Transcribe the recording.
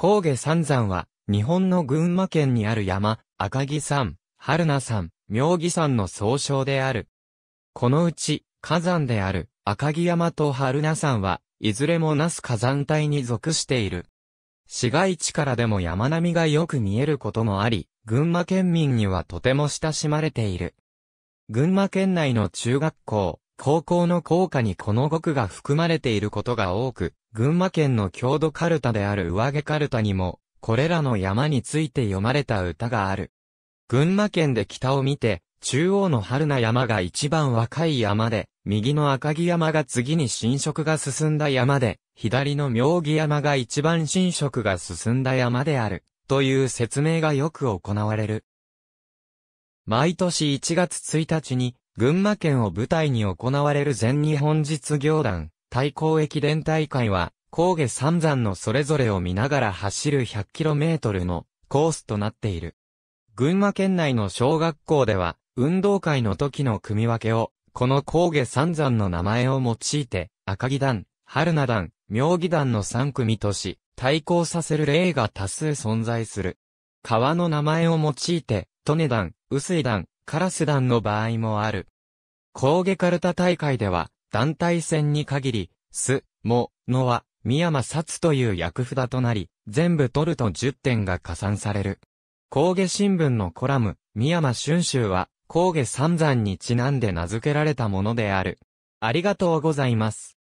高下三山は、日本の群馬県にある山、赤城山、春名山、妙義山の総称である。このうち、火山である赤城山と春名山は、いずれも那須火山帯に属している。市街地からでも山並みがよく見えることもあり、群馬県民にはとても親しまれている。群馬県内の中学校、高校の校歌にこの語句が含まれていることが多く、群馬県の郷土カルタである上毛カルタにも、これらの山について読まれた歌がある。群馬県で北を見て、中央の春名山が一番若い山で、右の赤城山が次に侵食が進んだ山で、左の妙義山が一番侵食が進んだ山である、という説明がよく行われる。毎年1月1日に、群馬県を舞台に行われる全日本実業団、対抗駅伝大会は、高下三山のそれぞれを見ながら走る 100km のコースとなっている。群馬県内の小学校では、運動会の時の組み分けを、この高下三山の名前を用いて、赤木団、春名団、妙義団の3組とし、対抗させる例が多数存在する。川の名前を用いて、利根団、臼井団、カラス団の場合もある。工芸カルタ大会では、団体戦に限り、す、も、のは、三山札という役札となり、全部取ると10点が加算される。工芸新聞のコラム、三山春秋は、工芸三山にちなんで名付けられたものである。ありがとうございます。